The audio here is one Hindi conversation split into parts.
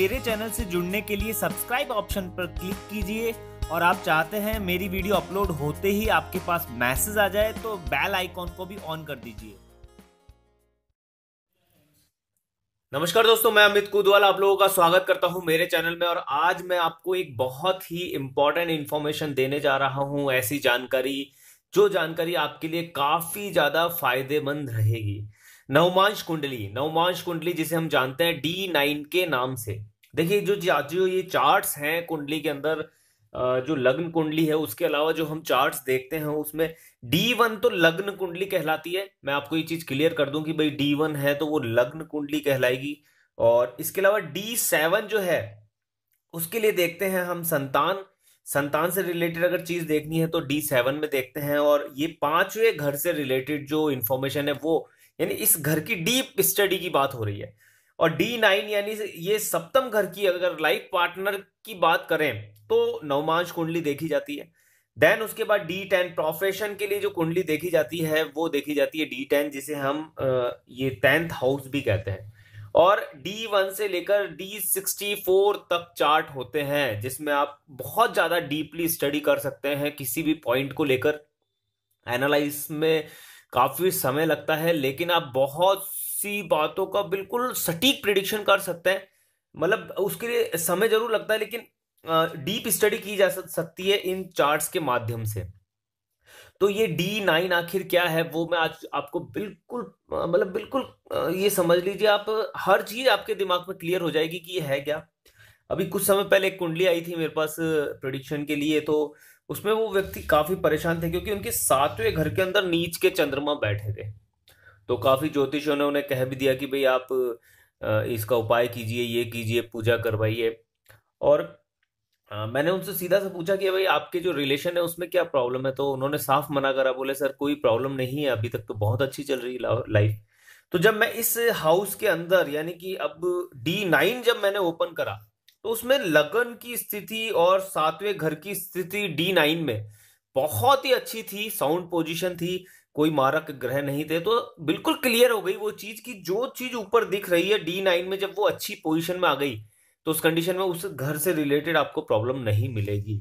मेरे चैनल से जुड़ने के लिए सब्सक्राइब ऑप्शन पर क्लिक कीजिए और आप चाहते हैं मेरी वीडियो अपलोड होते ही आपके पास मैसेज आ जाए तो बेल आइकॉन को भी ऑन कर दीजिए नमस्कार दोस्तों मैं अमित कुदवाल आप लोगों का स्वागत करता हूं मेरे चैनल में और आज मैं आपको एक बहुत ही इंपॉर्टेंट इंफॉर्मेशन देने जा रहा हूं ऐसी जानकारी जो जानकारी आपके लिए काफी ज्यादा फायदेमंद रहेगी नवमांश कुंडली नवमांश कुंडली जिसे हम जानते हैं डी नाइन के नाम से देखिए जो जो ये चार्ट्स हैं कुंडली के अंदर जो लग्न कुंडली है उसके अलावा जो हम चार्ट्स देखते हैं उसमें डी वन तो लग्न कुंडली कहलाती है मैं आपको ये चीज क्लियर कर दूं कि भाई डी वन है तो वो लग्न कुंडली कहलाएगी और इसके अलावा डी सेवन जो है उसके लिए देखते हैं हम संतान संतान से रिलेटेड अगर चीज देखनी है तो डी सेवन में देखते हैं और ये पांचवें घर से रिलेटेड जो इन्फॉर्मेशन है वो यानी इस घर की डीप स्टडी की बात हो रही है और डी नाइन यानी ये सप्तम घर की अगर लाइफ पार्टनर की बात करें तो नवमांश कुंडली देखी जाती है देन उसके बाद डी टेन प्रोफेशन के लिए जो कुंडली देखी जाती है वो देखी जाती है डी टेन जिसे हम ये टेंथ हाउस भी कहते हैं और डी वन से लेकर डी सिक्सटी फोर तक चार्ट होते हैं जिसमें आप बहुत ज़्यादा डीपली स्टडी कर सकते हैं किसी भी पॉइंट को लेकर एनालाइज में काफ़ी समय लगता है लेकिन आप बहुत सी बातों का बिल्कुल सटीक प्रिडिक्शन कर सकते हैं मतलब उसके लिए समय जरूर लगता है लेकिन डीप स्टडी की जा सकती है इन चार्ट्स के माध्यम से तो ये डी नाइन आखिर क्या है वो मैं आज आपको बिल्कुल मतलब बिल्कुल ये समझ लीजिए आप हर चीज आपके दिमाग में क्लियर हो जाएगी कि ये है क्या अभी कुछ समय पहले एक कुंडली आई थी मेरे पास प्रोडिक्शन के लिए तो उसमें वो व्यक्ति काफी परेशान थे क्योंकि उनके सातवें घर के अंदर नीच के चंद्रमा बैठे थे तो काफ़ी ज्योतिषों ने उन्हें कह भी दिया कि भाई आप इसका उपाय कीजिए ये कीजिए पूजा करवाइए और मैंने उनसे सीधा से पूछा कि भाई आपके जो रिलेशन है उसमें क्या प्रॉब्लम है तो उन्होंने साफ मना करा बोले सर कोई प्रॉब्लम नहीं है अभी तक तो बहुत अच्छी चल रही लाइफ तो जब मैं इस हाउस के अंदर यानी कि अब डी नाइन जब मैंने ओपन करा तो उसमें लगन की स्थिति और सातवें घर की स्थिति डी नाइन में बहुत ही अच्छी थी साउंड पोजिशन थी कोई मारक ग्रह नहीं थे तो बिल्कुल क्लियर हो गई वो चीज कि जो चीज ऊपर दिख रही है डी नाइन में जब वो अच्छी पोजिशन में आ गई तो उस कंडीशन में उस घर से रिलेटेड आपको प्रॉब्लम नहीं मिलेगी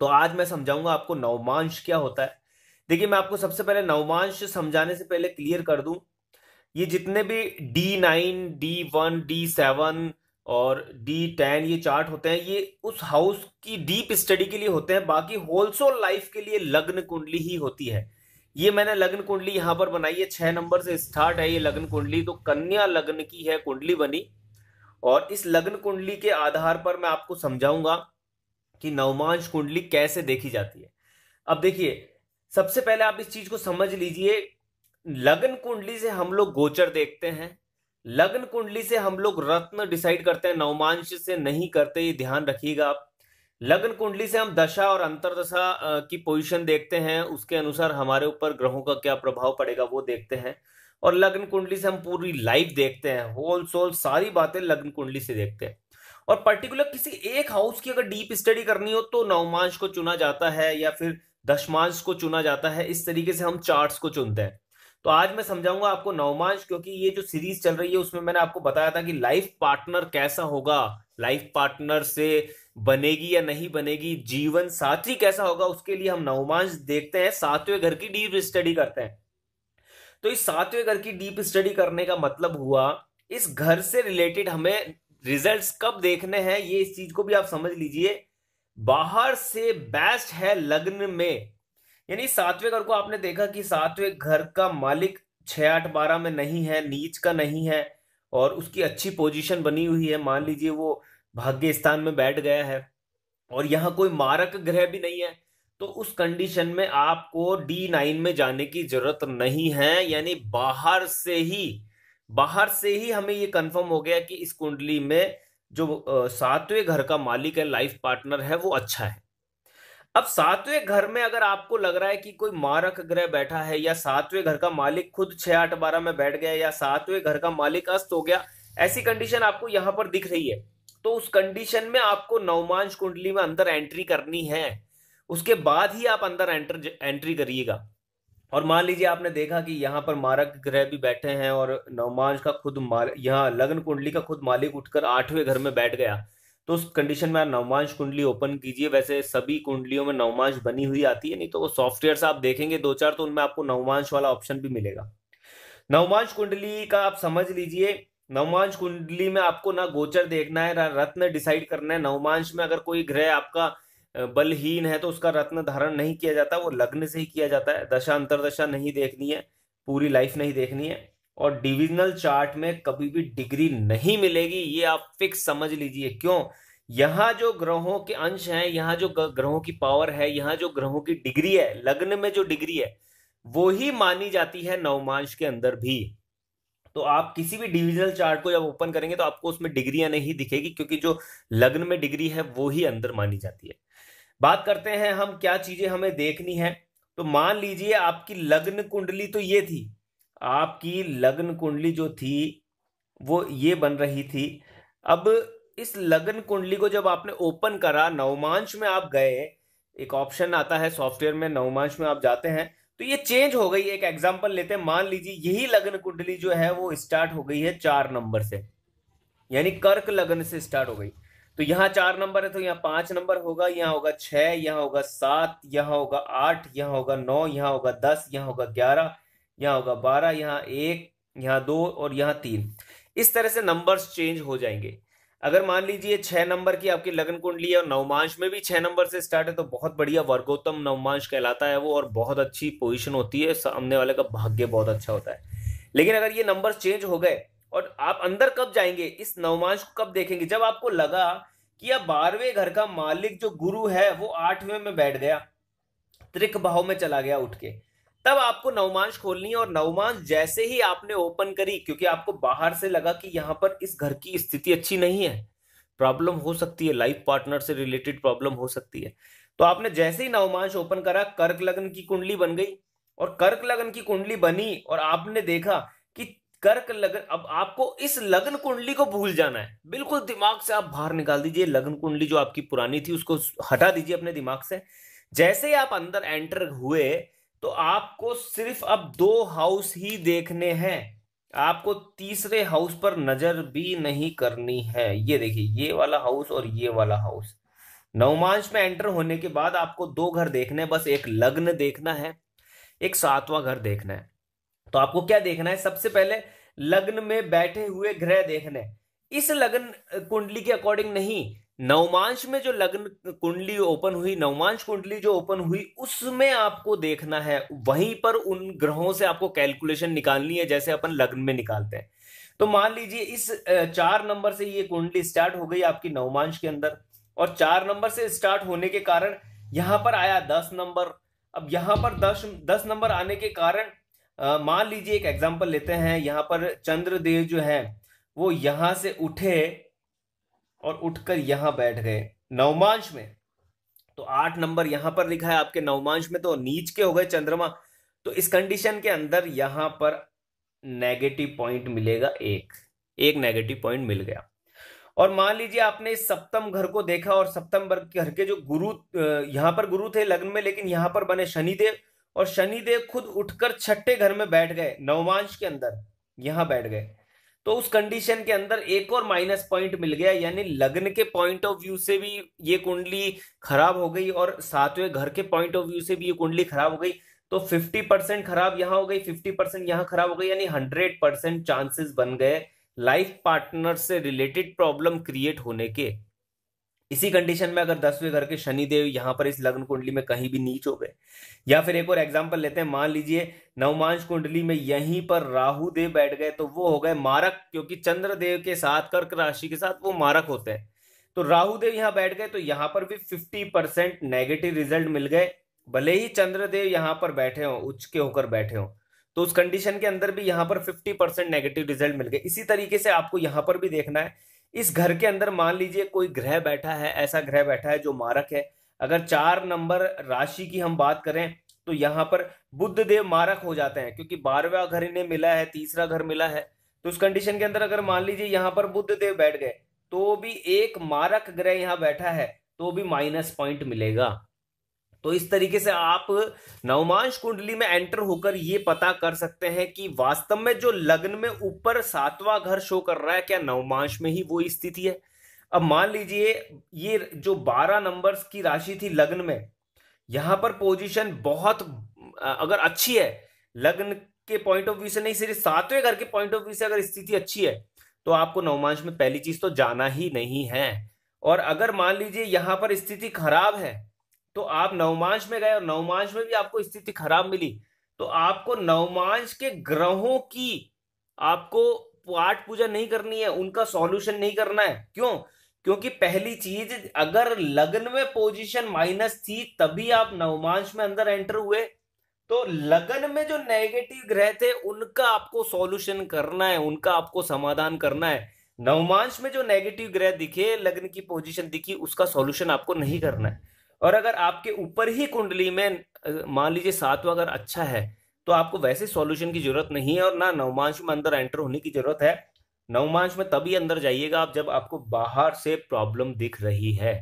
तो आज मैं समझाऊंगा आपको नवमांश क्या होता है देखिए मैं आपको सबसे पहले नवमांश समझाने से पहले क्लियर कर दूं ये जितने भी D nine D one D seven और डी टेन ये चार्ट होते हैं ये उस हाउस की डीप स्टडी के लिए होते हैं बाकी होलसोल लाइफ के लिए लग्न कुंडली ही होती है ये मैंने लग्न कुंडली यहां पर बनाई है छह नंबर से स्टार्ट है ये लग्न कुंडली तो कन्या लग्न की है कुंडली बनी और इस लग्न कुंडली के आधार पर मैं आपको समझाऊंगा कि नवमांश कुंडली कैसे देखी जाती है अब देखिए सबसे पहले आप इस चीज को समझ लीजिए लग्न कुंडली से हम लोग गोचर देखते हैं लग्न कुंडली से हम लोग रत्न डिसाइड करते हैं नवमांश से नहीं करते ये ध्यान रखिएगा आप लग्न कुंडली से हम दशा और अंतरदशा की पोजीशन देखते हैं उसके अनुसार हमारे ऊपर ग्रहों का क्या प्रभाव पड़ेगा वो देखते हैं और लग्न कुंडली से हम पूरी लाइफ देखते हैं होल सोल सारी बातें लग्न कुंडली से देखते हैं और पर्टिकुलर किसी एक हाउस की अगर डीप स्टडी करनी हो तो नवमांश को चुना जाता है या फिर दशमांश को चुना जाता है इस तरीके से हम चार्ट को चुनते हैं तो आज मैं समझाऊंगा आपको नवमांश क्योंकि ये जो सीरीज चल रही है उसमें मैंने आपको बताया था कि लाइफ पार्टनर कैसा होगा लाइफ पार्टनर से बनेगी या नहीं बनेगी जीवन साथी कैसा होगा उसके लिए हम नवमांश देखते हैं सातवें घर की डीप स्टडी करते हैं तो इस सातवें घर की डीप स्टडी करने का मतलब हुआ इस घर से रिलेटेड हमें रिजल्ट्स कब देखने हैं ये इस चीज को भी आप समझ लीजिए बाहर से बेस्ट है लग्न में यानी सातवें घर को आपने देखा कि सातवें घर का मालिक छ आठ बारह में नहीं है नीच का नहीं है और उसकी अच्छी पोजीशन बनी हुई है मान लीजिए वो भाग्य स्थान में बैठ गया है और यहाँ कोई मारक ग्रह भी नहीं है तो उस कंडीशन में आपको डी नाइन में जाने की जरूरत नहीं है यानी बाहर से ही बाहर से ही हमें ये कंफर्म हो गया कि इस कुंडली में जो सातवें घर का मालिक है लाइफ पार्टनर है वो अच्छा है अब सातवें घर में अगर आपको लग रहा है कि कोई मारक ग्रह बैठा है या सातवें घर का मालिक खुद छह आठ बारह में बैठ गया या सातवें घर का मालिक अस्त हो गया ऐसी कंडीशन आपको यहां पर दिख रही है तो उस कंडीशन में आपको नवमांश कुंडली में अंदर एंट्री करनी है उसके बाद ही आप अंदर एंटर एंट्री करिएगा और मान लीजिए आपने देखा कि यहाँ पर मारक ग्रह भी बैठे हैं और नवमांश का खुद मार यहाँ लग्न कुंडली का खुद मालिक उठकर आठवें घर में बैठ गया तो उस कंडीशन में आप नवमांश कुंडली ओपन कीजिए वैसे सभी कुंडलियों में नवमांश बनी हुई आती है नहीं तो वो सॉफ्टवेयर से आप देखेंगे दो चार तो उनमें आपको नवमांश वाला ऑप्शन भी मिलेगा नवमांश कुंडली का आप समझ लीजिए नवमांश कुंडली में आपको ना गोचर देखना है ना रत्न डिसाइड करना है नवमांश में अगर कोई ग्रह आपका बलहीन है तो उसका रत्न धारण नहीं किया जाता वो लग्न से ही किया जाता है दशा अंतरदशा नहीं देखनी है पूरी लाइफ नहीं देखनी है और डिविजनल चार्ट में कभी भी डिग्री नहीं मिलेगी ये आप फिक्स समझ लीजिए क्यों यहाँ जो ग्रहों के अंश हैं यहाँ जो ग्रहों की पावर है यहाँ जो ग्रहों की डिग्री है लग्न में जो डिग्री है वो ही मानी जाती है नवमांश के अंदर भी तो आप किसी भी डिविजनल चार्ट को जब ओपन करेंगे तो आपको उसमें डिग्रियां नहीं दिखेगी क्योंकि जो लग्न में डिग्री है वो ही अंदर मानी जाती है बात करते हैं हम क्या चीजें हमें देखनी है तो मान लीजिए आपकी लग्न कुंडली तो ये थी आपकी लग्न कुंडली जो थी वो ये बन रही थी अब इस लग्न कुंडली को जब आपने ओपन करा नवमांश में आप गए एक ऑप्शन आता है सॉफ्टवेयर में नवमांश में आप जाते हैं तो ये चेंज हो गई एक एग्जाम्पल लेते हैं मान लीजिए यही लग्न कुंडली जो है वो स्टार्ट हो गई है चार नंबर से यानी कर्क लग्न से स्टार्ट हो गई तो यहाँ चार नंबर है तो यहाँ पांच नंबर होगा यहाँ होगा छह यहाँ होगा सात यहाँ होगा आठ यहाँ होगा नौ यहाँ होगा दस यहाँ होगा ग्यारह यहाँ होगा बारह यहाँ एक यहाँ दो और यहाँ तीन इस तरह से नंबर्स चेंज हो जाएंगे अगर मान लीजिए छह नंबर की आपकी लगन कुंडली और नवमांश में भी छह नंबर से स्टार्ट है तो बहुत बढ़िया वर्गोत्तम नवमांश कहलाता है वो और बहुत अच्छी पोजिशन होती है सामने वाले का भाग्य बहुत अच्छा होता है लेकिन अगर ये नंबर चेंज हो गए और आप अंदर कब जाएंगे इस नवमांश को कब देखेंगे जब आपको लगा कि यह बारहवें घर का मालिक जो गुरु है वो आठवें में बैठ गया त्रिक भाव में चला गया उठ के तब आपको नवमांश खोलनी है और नवमांश जैसे ही आपने ओपन करी क्योंकि आपको बाहर से लगा कि यहाँ पर इस घर की स्थिति अच्छी नहीं है प्रॉब्लम हो सकती है लाइफ पार्टनर से रिलेटेड प्रॉब्लम हो सकती है तो आपने जैसे ही नवमांश ओपन करा कर्क लगन की कुंडली बन गई और कर्क लगन की कुंडली बनी और आपने देखा कि कर्क लगन अब आपको इस लगन कुंडली को भूल जाना है बिल्कुल दिमाग से आप बाहर निकाल दीजिए लगन कुंडली जो आपकी पुरानी थी उसको हटा दीजिए अपने दिमाग से जैसे ही आप अंदर एंटर हुए तो आपको सिर्फ अब दो हाउस ही देखने हैं आपको तीसरे हाउस पर नजर भी नहीं करनी है ये देखिए ये वाला हाउस और ये वाला हाउस नवमांश में एंटर होने के बाद आपको दो घर देखने बस एक लग्न देखना है एक सातवां घर देखना है तो आपको क्या देखना है सबसे पहले लग्न में बैठे हुए ग्रह देखने इस लग्न कुंडली के अकॉर्डिंग नहीं नवमांश में जो लग्न कुंडली ओपन हुई नवमांश कुंडली जो ओपन हुई उसमें आपको देखना है वहीं पर उन ग्रहों से आपको कैलकुलेशन निकालनी है जैसे अपन लग्न में निकालते हैं तो मान लीजिए इस चार नंबर से ये कुंडली स्टार्ट हो गई आपकी नवमांश के अंदर और चार नंबर से स्टार्ट होने के कारण यहां पर आया दस नंबर अब यहां पर दस दस नंबर आने के कारण मान लीजिए एक एग्जाम्पल लेते हैं यहां पर चंद्रदेव जो है वो यहां से उठे और उठकर यहां बैठ गए नवमांश में तो आठ नंबर यहां पर लिखा है आपके नवमांश में तो नीच के हो गए चंद्रमा तो इस कंडीशन के अंदर यहां पर नेगेटिव पॉइंट मिलेगा एक एक नेगेटिव पॉइंट मिल गया और मान लीजिए आपने इस सप्तम घर को देखा और सप्तम घर के जो गुरु यहाँ पर गुरु थे लग्न में लेकिन यहां पर बने शनिदेव और शनिदेव खुद उठकर छठे घर में बैठ गए नवमांश के अंदर यहां बैठ गए तो उस कंडीशन के अंदर एक और माइनस पॉइंट मिल गया यानी लग्न के पॉइंट ऑफ व्यू से भी ये कुंडली खराब हो गई और सातवें घर के पॉइंट ऑफ व्यू से भी ये कुंडली खराब हो गई तो 50 परसेंट खराब यहां हो गई 50 परसेंट यहाँ खराब हो गई यानी 100 परसेंट चांसेस बन गए लाइफ पार्टनर से रिलेटेड प्रॉब्लम क्रिएट होने के इसी कंडीशन में अगर दसवें घर के शनि देव यहाँ पर इस लग्न कुंडली में कहीं भी नीच हो गए या फिर एक और एग्जाम्पल लेते हैं मान लीजिए नवमांश कुंडली में यहीं पर राहु देव बैठ गए तो वो हो गए मारक क्योंकि चंद्रदेव के साथ कर्क राशि के साथ वो मारक होते हैं तो राहु देव यहाँ बैठ गए तो यहां पर भी फिफ्टी परसेंट नेगेटिव रिजल्ट मिल गए भले ही चंद्रदेव यहां पर बैठे हों उच्च के होकर बैठे हों तो उस कंडीशन के अंदर भी यहां पर फिफ्टी परसेंट नेगेटिव रिजल्ट मिल गए इसी तरीके से आपको यहां पर भी देखना है इस घर के अंदर मान लीजिए कोई ग्रह बैठा है ऐसा ग्रह बैठा है जो मारक है अगर चार नंबर राशि की हम बात करें तो यहाँ पर बुद्ध देव मारक हो जाते हैं क्योंकि बारहवा घर इन्हें मिला है तीसरा घर मिला है तो उस कंडीशन के अंदर अगर मान लीजिए यहाँ पर बुद्ध देव बैठ गए तो भी एक मारक ग्रह यहाँ बैठा है तो भी माइनस पॉइंट मिलेगा तो इस तरीके से आप नवमांश कुंडली में एंटर होकर ये पता कर सकते हैं कि वास्तव में जो लग्न में ऊपर सातवां घर शो कर रहा है क्या नवमांश में ही वो स्थिति है अब मान लीजिए ये जो बारह नंबर की राशि थी लग्न में यहां पर पोजीशन बहुत अगर अच्छी है लग्न के पॉइंट ऑफ व्यू से नहीं सिर्फ सातवें घर के पॉइंट ऑफ व्यू से अगर स्थिति अच्छी है तो आपको नवमांश में पहली चीज तो जाना ही नहीं है और अगर मान लीजिए यहां पर स्थिति खराब है तो आप नवमांश में गए और नवमांश में भी आपको स्थिति खराब मिली तो आपको नवमांश के ग्रहों की आपको पाठ पूजा नहीं करनी है उनका सॉल्यूशन नहीं करना है क्यों क्योंकि पहली चीज अगर लग्न में पोजीशन माइनस थी तभी आप नवमांश में अंदर एंटर हुए तो लग्न में जो नेगेटिव ग्रह थे उनका आपको सॉल्यूशन करना है उनका आपको समाधान करना है नवमांश में जो नेगेटिव ग्रह दिखे लग्न की पोजीशन दिखी उसका सॉल्यूशन आपको नहीं करना है और अगर आपके ऊपर ही कुंडली में मान लीजिए सातवा अगर अच्छा है तो आपको वैसे सॉल्यूशन की जरूरत नहीं है और ना नवमांश में अंदर एंटर होने की जरूरत है नवमांश में तभी अंदर जाइएगा आप जब आपको बाहर से प्रॉब्लम दिख रही है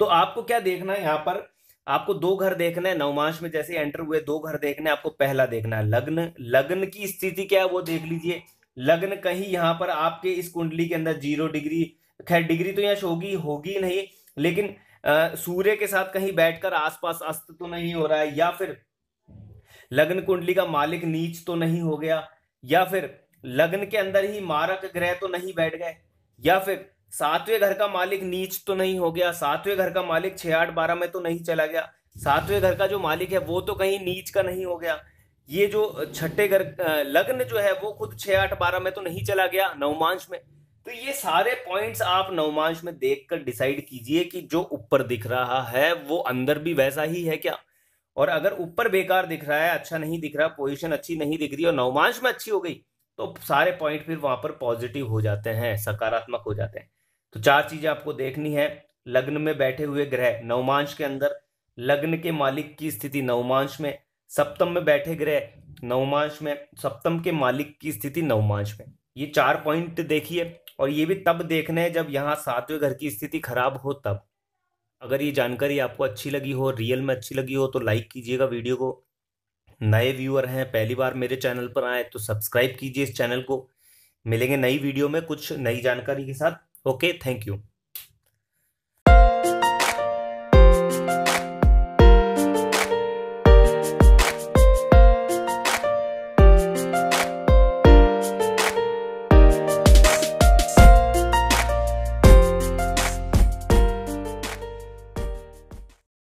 तो आपको क्या देखना है यहां पर आपको दो घर देखना है नवमांश में जैसे एंटर हुए दो घर देखने आपको पहला देखना है लग्न लग्न की स्थिति क्या है वो देख लीजिए लग्न कहीं यहां पर आपके इस कुंडली के अंदर जीरो डिग्री खैर डिग्री तो यहाँ होगी होगी नहीं लेकिन सूर्य के साथ कहीं बैठकर आसपास अस्त तो नहीं हो रहा है या फिर लग्न कुंडली का मालिक नीच तो नहीं हो गया या फिर लग्न के अंदर ही मारक ग्रह तो नहीं बैठ गए या फिर सातवें घर का मालिक नीच तो नहीं हो गया सातवें घर का मालिक छह आठ बारह में तो नहीं चला गया सातवें घर का जो मालिक है वो तो कहीं नीच का नहीं हो गया ये जो छठे घर लग्न जो है वो खुद छह आठ बारह में तो नहीं चला गया नवमांश में तो ये सारे पॉइंट्स आप नवमांश में देखकर डिसाइड कीजिए कि जो ऊपर दिख रहा है वो अंदर भी वैसा ही है क्या और अगर ऊपर बेकार दिख रहा है अच्छा नहीं दिख रहा पोजीशन अच्छी नहीं दिख रही और नवमांश में अच्छी हो गई तो सारे पॉइंट फिर वहां पर पॉजिटिव हो जाते हैं सकारात्मक हो जाते हैं तो चार चीजें आपको देखनी है लग्न में बैठे हुए ग्रह नवमांश के अंदर लग्न के मालिक की स्थिति नवमांश में सप्तम में बैठे ग्रह नवमांश में सप्तम के मालिक की स्थिति नवमांश में ये चार पॉइंट देखिए और ये भी तब देखना है जब यहाँ सातवें घर की स्थिति खराब हो तब अगर ये जानकारी आपको अच्छी लगी हो रियल में अच्छी लगी हो तो लाइक कीजिएगा वीडियो को नए व्यूअर हैं पहली बार मेरे चैनल पर आए तो सब्सक्राइब कीजिए इस चैनल को मिलेंगे नई वीडियो में कुछ नई जानकारी के साथ ओके थैंक यू